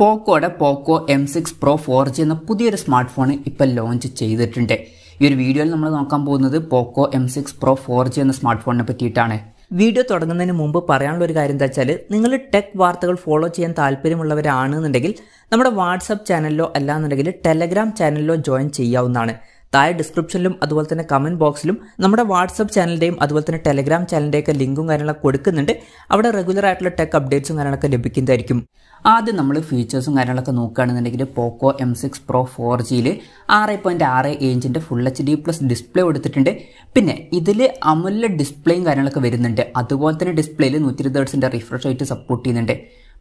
പോക്കോയുടെ Poco M six pro four G എന്ന പുതിയൊരു smart phone ഇപ്പോൾ ലോഞ്ച് ചെയ്തിട്ടുണ്ട് ഈ ഒരു വീഡിയോയിൽ നമ്മൾ നോക്കാൻ പോകുന്നത് Poco M six pro four G എന്ന സ്മാർട്ട് ഫോണിനെ പറ്റിയിട്ടാണ് വീഡിയോ തുടങ്ങുന്നതിന് മുമ്പ് പറയാനുള്ള ഒരു കാര്യം എന്താ വെച്ചാൽ നിങ്ങൾ ടെക് വാർത്തകൾ ഫോളോ ചെയ്യാൻ താല്പര്യമുള്ളവരാണെന്നുണ്ടെങ്കിൽ നമ്മുടെ വാട്സപ്പ് ചാനലിലോ അല്ലാന്നുണ്ടെങ്കിൽ ടെലഗ്രാം ചാനലിലോ ജോയിൻ ചെയ്യാവുന്നതാണ് താഴെ ഡിസ്ക്രിപ്ഷനിലും അതുപോലെ തന്നെ കമൻറ്റ് ബോക്സിലും നമ്മുടെ വാട്സപ്പ് ചാനലിൻ്റെയും അതുപോലെ തന്നെ ടെലഗ്രാം ചാനലിൻ്റെയൊക്കെ ലിങ്കും കാര്യങ്ങളൊക്കെ കൊടുക്കുന്നുണ്ട് അവിടെ റെഗുലർ ആയിട്ടുള്ള ടെക് അപ്ഡേറ്റ്സും കാര്യങ്ങളൊക്കെ ലഭിക്കുന്നതായിരിക്കും ആദ്യം നമ്മൾ ഫീച്ചേഴ്സും കാര്യങ്ങളൊക്കെ നോക്കുകയാണെന്നുണ്ടെങ്കിൽ Poco M six pro four ജിയിൽ ആറ് പോയിൻറ്റ് ആറ് ഇഞ്ചിൻ്റെ full H D plus display കൊടുത്തിട്ടുണ്ട് പിന്നെ ഇതിൽ അമുല്ല ഡിസ്പ്ലേയും കാര്യങ്ങളൊക്കെ വരുന്നുണ്ട് അതുപോലെ തന്നെ ഡിസ്പ്ലേയിൽ നൂറ്റി ഇരുപത് റിഫ്രഷ് റേറ്റ് സപ്പോർട്ട് ചെയ്യുന്നുണ്ട്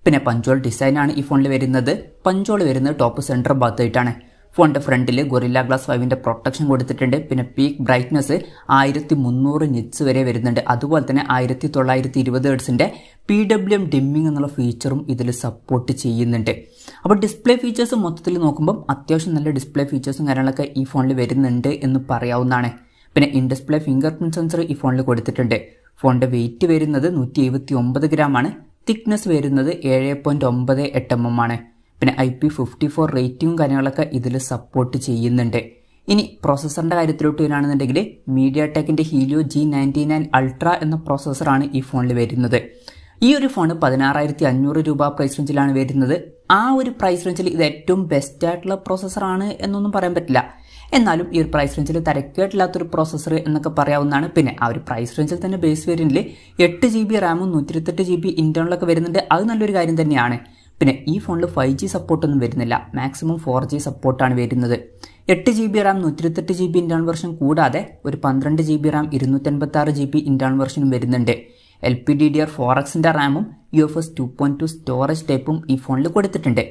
പിന്നെ പഞ്ചോൾ ഡിസൈനാണ് ഈ ഫോണിൽ വരുന്നത് പഞ്ചോൾ വരുന്നത് ടോപ്പ് സെൻറ്റർ ഭാഗത്തായിട്ടാണ് ഫോണിൻ്റെ ഫ്രണ്ടിൽ ഗൊറില്ല ഗ്ലാസ് ഫൈവിൻ്റെ പ്രൊട്ടക്ഷൻ കൊടുത്തിട്ടുണ്ട് പിന്നെ പീക്ക് ബ്രൈറ്റ്നസ് ആയിരത്തി മുന്നൂറ് നിറ്റ്സ് വരെ വരുന്നുണ്ട് അതുപോലെ തന്നെ ആയിരത്തി തൊള്ളായിരത്തി ഇരുപത് ഹെഡ്സിൻ്റെ പി ഡബ്ല്യു എം ഡിമ്മിങ് എന്നുള്ള ഫീച്ചറും ഇതിൽ സപ്പോർട്ട് ചെയ്യുന്നുണ്ട് അപ്പോൾ ഡിസ്പ്ലേ ഫീച്ചേഴ്സ് മൊത്തത്തിൽ നോക്കുമ്പം അത്യാവശ്യം നല്ല ഡിസ്പ്ലേ ഫീച്ചേഴ്സും കാര്യങ്ങളൊക്കെ ഈ ഫോണിൽ വരുന്നുണ്ട് എന്ന് പറയാവുന്നതാണ് പിന്നെ in display fingerprint sensor ഈ ഫോണിൽ കൊടുത്തിട്ടുണ്ട് ഫോണിൻ്റെ വെയിറ്റ് വരുന്നത് നൂറ്റി എഴുപത്തി ഒമ്പത് ഗ്രാമാണ് തിക്നെസ് വരുന്നത് ഏഴ് പോയിൻറ്റ് ഒമ്പത് എട്ട് എം എം ആണ് പിന്നെ ഐ പി ഫിഫ്റ്റി ഫോർ റേറ്റിംഗും കാര്യങ്ങളൊക്കെ ഇതിൽ സപ്പോർട്ട് ചെയ്യുന്നുണ്ട് ഇനി പ്രോസസ്സറിൻ്റെ കാര്യത്തിലോട്ട് വരികയാണെന്നുണ്ടെങ്കിൽ മീഡിയ ടെക്കിൻ്റെ Helio G ninety nine ultra എന്ന പ്രോസസ്സറാണ് ഈ ഫോണിൽ വരുന്നത് ഈ ഒരു ഫോൺ പതിനാറായിരത്തി അഞ്ഞൂറ് രൂപ പ്രൈസ് റേഞ്ചിലാണ് വരുന്നത് ആ ഒരു പ്രൈസ് റേഞ്ചിൽ ഇത് ഏറ്റവും ബെസ്റ്റ് ആയിട്ടുള്ള പ്രോസസ്സറാണ് എന്നൊന്നും പറയാൻ പറ്റില്ല എന്നാലും ഈ ഒരു പ്രൈസ് റേഞ്ചിൽ തിരക്കേട്ടില്ലാത്തൊരു പ്രോസസ്സർ എന്നൊക്കെ പറയാവുന്നതാണ് പിന്നെ ആ ഒരു പ്രൈസ് റേഞ്ചിൽ തന്നെ ബേസ് വേരിയൻറ്റിൽ എട്ട് ജി ബി റാമും നൂറ്റിരുത്തെട്ട് ജി ബി ഇൻറ്റേണലൊക്കെ വരുന്നുണ്ട് അത് നല്ലൊരു കാര്യം തന്നെയാണ് പിന്നെ ഈ ഫോണിൽ ഫൈവ് ജി സപ്പോർട്ടൊന്നും വരുന്നില്ല മാക്സിമം ഫോർ ജി സപ്പോർട്ടാണ് വരുന്നത് എട്ട് ജി ബി റാം നൂറ്റിരുപത്തെട്ട് ജി ബി ഇൻറ്റേൺ വെർഷൻ കൂടാതെ ഒരു പന്ത്രണ്ട് ജി ബി റാം ആറ് ജി ബി ഇൻറ്റേൺ വെർഷനും വരുന്നുണ്ട് L P D D R four എക്സിൻ്റെ റാമും U F S two point two storage ടൈപ്പും ഈ ഫോണിൽ കൊടുത്തിട്ടുണ്ട്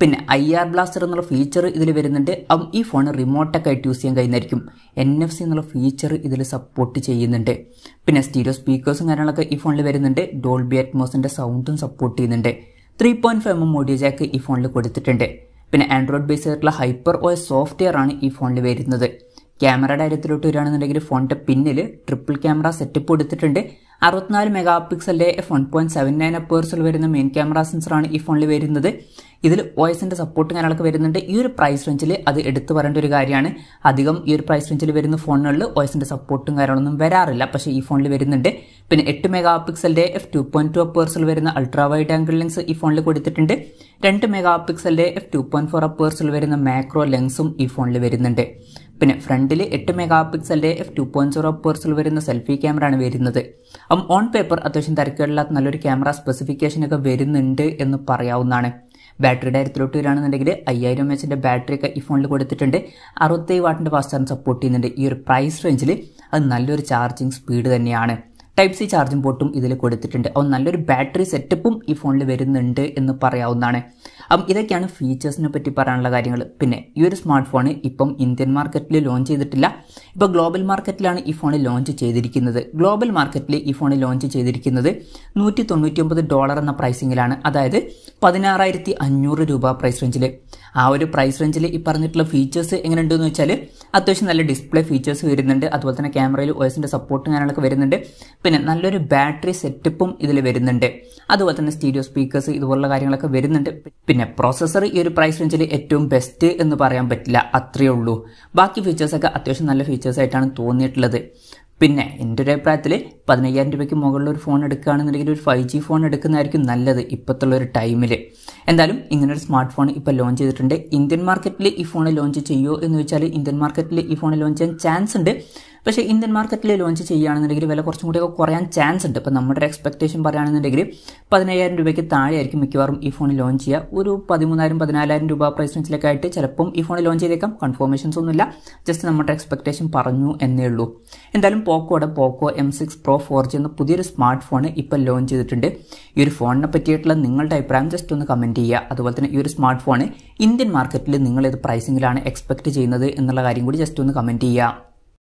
പിന്നെ ഐ ആർ ബ്ലാസ്റ്റർ എന്നുള്ള ഫീച്ചർ ഇതിൽ വരുന്നുണ്ട് അപ്പം ഈ ഫോൺ റിമോട്ടൊക്കെ ആയിട്ട് യൂസ് ചെയ്യാൻ കഴിയുന്നതായിരിക്കും എൻ എഫ് സി എന്നുള്ള ഫീച്ചർ ഇതിൽ സപ്പോർട്ട് ചെയ്യുന്നുണ്ട് പിന്നെ സ്റ്റീരിയോ സ്പീക്കേഴ്സും കാര്യങ്ങളൊക്കെ ഈ ഫോണിൽ വരുന്നുണ്ട് ഡോൾബി അറ്റ്മോസിൻ്റെ സൗണ്ടും സപ്പോർട്ട് ചെയ്യുന്നുണ്ട് three point five M audio jack ഈ ഫോണിൽ കൊടുത്തിട്ടുണ്ട് പിന്നെ ആൻഡ്രോയിഡ് ബേസ് ആയിട്ടുള്ള ഹൈപ്പർ ഓയ സോഫ്റ്റ്വെയർ ആണ് ഈ ഫോണിൽ വരുന്നത് ക്യാമറയുടെ കാര്യത്തിലോട്ട് വരികയാണെന്നുണ്ടെങ്കിൽ ഫോണിന്റെ പിന്നിൽ ട്രിപ്പിൾ ക്യാമറ സെറ്റപ്പ് കൊടുത്തിട്ടുണ്ട് അറുപത്തിനാല് മെഗാ പിക്സലിലെ F one point seven nine അപ്പേഴ്സിൽ വരുന്ന മെയിൻ ക്യാമറ സെൻസറാണ് ഈ ഫോണിൽ വരുന്നത് ഇതിൽ ഒ സപ്പോർട്ട് കാര്യങ്ങളൊക്കെ വരുന്നുണ്ട് ഈ ഒരു പ്രൈസ് റേഞ്ചിൽ അത് എടുത്തു പറയേണ്ട ഒരു കാര്യമാണ് അധികം ഈ ഒരു പ്രൈസ് റേഞ്ചിൽ വരുന്ന ഫോണുകളിൽ ഒ സപ്പോർട്ടും കാര്യങ്ങളൊന്നും വരാറില്ല പക്ഷേ ഈ ഫോണിൽ വരുന്നുണ്ട് പിന്നെ എട്ട് മെഗാ പിക്സലിൻ്റെ എഫ് ടു പോയിന്റ് ടു അപ്പേഴ്സിൽ വരുന്ന അൾട്രാ വൈഡ് ആംഗിൾ ലെൻസ് ഈ ഫോണിൽ കൊടുത്തിട്ടുണ്ട് രണ്ട് മെഗാ പിക്സലിൻ്റെ എഫ് ടു പോയിന്റ് ഫോർ അപ്പേഴ്സിൽ വരുന്ന മാക്രോ ലെൻസും ഈ ഫോണിൽ വരുന്നുണ്ട് പിന്നെ ഫ്രണ്ടിൽ എട്ട് മെഗാ പിക്സലിൻ്റെ എഫ് ടു പോയിന്റ് സീറോ പേഴ്സിൽ വരുന്ന സെൽഫി ക്യാമറ ആണ് വരുന്നത് അപ്പം ഓൺ പേപ്പർ അത്യാവശ്യം തിരക്കുകളില്ലാത്ത നല്ലൊരു ക്യാമറ സ്പെസിഫിക്കേഷനൊക്കെ വരുന്നുണ്ട് എന്ന് പറയാവുന്നതാണ് ബാറ്ററിയുടെ കാര്യത്തിലോട്ട് വരികയാണെന്നുണ്ടെങ്കിൽ അയ്യായിരം എം എച്ചിൻ്റെ ബാറ്ററി ഒക്കെ ഈ ഫോണിൽ കൊടുത്തിട്ടുണ്ട് അറുപത്തേഴ് വാട്ടിൻ്റെ ഫാസ്റ്റ് ചാർജ് സപ്പോർട്ട് ചെയ്യുന്നുണ്ട് ഈ ഒരു പ്രൈസ് റേഞ്ചിൽ അത് നല്ലൊരു ചാർജിങ് സ്പീഡ് തന്നെയാണ് ടൈപ്പ് സി ചാർജിംഗ് പോർട്ടും ഇതിൽ കൊടുത്തിട്ടുണ്ട് അപ്പം നല്ലൊരു ബാറ്ററി സെറ്റപ്പും ഈ ഫോണിൽ വരുന്നുണ്ട് എന്ന് പറയാവുന്നതാണ് അപ്പം ഇതൊക്കെയാണ് ഫീച്ചേഴ്സിനെ പറ്റി പറയാനുള്ള കാര്യങ്ങൾ പിന്നെ ഈ ഒരു സ്മാർട്ട് ഫോൺ ഇപ്പം ഇന്ത്യൻ മാർക്കറ്റിൽ ലോഞ്ച് ചെയ്തിട്ടില്ല ഇപ്പോൾ ഗ്ലോബൽ മാർക്കറ്റിലാണ് ഈ ഫോൺ ലോഞ്ച് ചെയ്തിരിക്കുന്നത് ഗ്ലോബൽ മാർക്കറ്റിൽ ഈ ഫോൺ ലോഞ്ച് ചെയ്തിരിക്കുന്നത് നൂറ്റി ഡോളർ എന്ന പ്രൈസിങ്ങിലാണ് അതായത് പതിനാറായിരത്തി രൂപ പ്രൈസ് റേഞ്ചിൽ ആ ഒരു പ്രൈസ് റേഞ്ചിൽ ഈ പറഞ്ഞിട്ടുള്ള ഫീച്ചേഴ്സ് എങ്ങനെയുണ്ടെന്ന് വെച്ചാൽ അത്യാവശ്യം നല്ല ഡിസ്പ്ലേ ഫീച്ചേഴ്സ് വരുന്നുണ്ട് അതുപോലെ തന്നെ ക്യാമറയിൽ ഒയസിൻ്റെ സപ്പോർട്ടും കാര്യങ്ങളൊക്കെ വരുന്നുണ്ട് പിന്നെ നല്ലൊരു ബാറ്ററി സെറ്റപ്പും ഇതിൽ വരുന്നുണ്ട് അതുപോലെ തന്നെ സ്റ്റീരിയോ സ്പീക്കേഴ്സ് ഇതുപോലുള്ള കാര്യങ്ങളൊക്കെ വരുന്നുണ്ട് പിന്നെ പ്രോസസ്സർ ഈ ഒരു പ്രൈസ് റേഞ്ചിൽ ഏറ്റവും ബെസ്റ്റ് എന്ന് പറയാൻ പറ്റില്ല അത്രയേ ഉള്ളൂ ബാക്കി ഫീച്ചേഴ്സൊക്കെ അത്യാവശ്യം നല്ല ഫീച്ചേഴ്സ് ആയിട്ടാണ് തോന്നിയിട്ടുള്ളത് പിന്നെ എൻ്റെ ഒരു അഭിപ്രായത്തിൽ പതിനയ്യായിരം രൂപയ്ക്ക് മുകളിലൊരു ഒരു ഫോൺ എടുക്കുകയാണെന്നുണ്ടെങ്കിൽ ഒരു ഫൈവ് ജി ഫോൺ എടുക്കുന്നതായിരിക്കും നല്ലത് ഇപ്പോഴത്തുള്ള ഒരു ടൈമിൽ എന്തായാലും ഇങ്ങനൊരു സ്മാർട്ട് ഫോൺ ഇപ്പോൾ ലോഞ്ച് ചെയ്തിട്ടുണ്ട് ഇന്ത്യൻ മാർക്കറ്റിൽ ഈ ഫോൺ ലോഞ്ച് ചെയ്യുമോ എന്ന് വെച്ചാൽ ഇന്ത്യൻ മാർക്കറ്റിൽ ഈ ഫോൺ ലോഞ്ച് ചെയ്യാൻ ചാൻസ് ഉണ്ട് പക്ഷേ ഇന്ത്യൻ മാർക്കറ്റിൽ ലോഞ്ച് ചെയ്യുകയാണെന്നുണ്ടെങ്കിൽ വില കുറച്ചും കൂടിയൊക്കെ കുറയാൻ ചാൻസ് ഉണ്ട് ഇപ്പോൾ നമ്മുടെ എക്സ്പെക്ടേഷൻ പറയുകയാണെന്നുണ്ടെങ്കിൽ പതിനയ്യായിരം രൂപയ്ക്ക് താഴെയായിരിക്കും മിക്കവാറും ഈ ഫോൺ ലോഞ്ച് ചെയ്യുക ഒരു പതിമൂന്നായിരം പതിനാലായിരം രൂപ പ്രൈസ് റേഞ്ചിലൊക്കെ ആയിട്ട് ചിലപ്പം ഈ ഫോൺ ലോഞ്ച് ചെയ്തേക്കാം കൺഫർമേഷൻസ് ഒന്നുമില്ല ജസ്റ്റ് നമ്മുടെ എക്സ്പെക്ടേഷൻ പറഞ്ഞു എന്നേ ഉള്ളൂ എന്തായാലും പോക്കോടെ Poco M six pro four G എന്ന പുതിയൊരു സ്മാർട്ട് ഫോൺ ഇപ്പോൾ ലോഞ്ച് ചെയ്തിട്ടുണ്ട് ഈ ഒരു ഫോണിനെ പറ്റിയിട്ടുള്ള നിങ്ങളുടെ അഭിപ്രായം ജസ്റ്റ് ഒന്ന് കമൻറ്റ് ചെയ്യുക അതുപോലെ തന്നെ ഈ ഒരു സ്മാർട്ട് ഫോൺ ഇന്ത്യൻ മാർക്കറ്റിൽ നിങ്ങൾ ഏത് പ്രൈസിങ്ങിലാണ് എക്സ്പെക്ട് ചെയ്യുന്നത് എന്നുള്ള കാര്യം കൂടി ജസ്റ്റ് ഒന്ന് കമൻറ്റ് ചെയ്യുക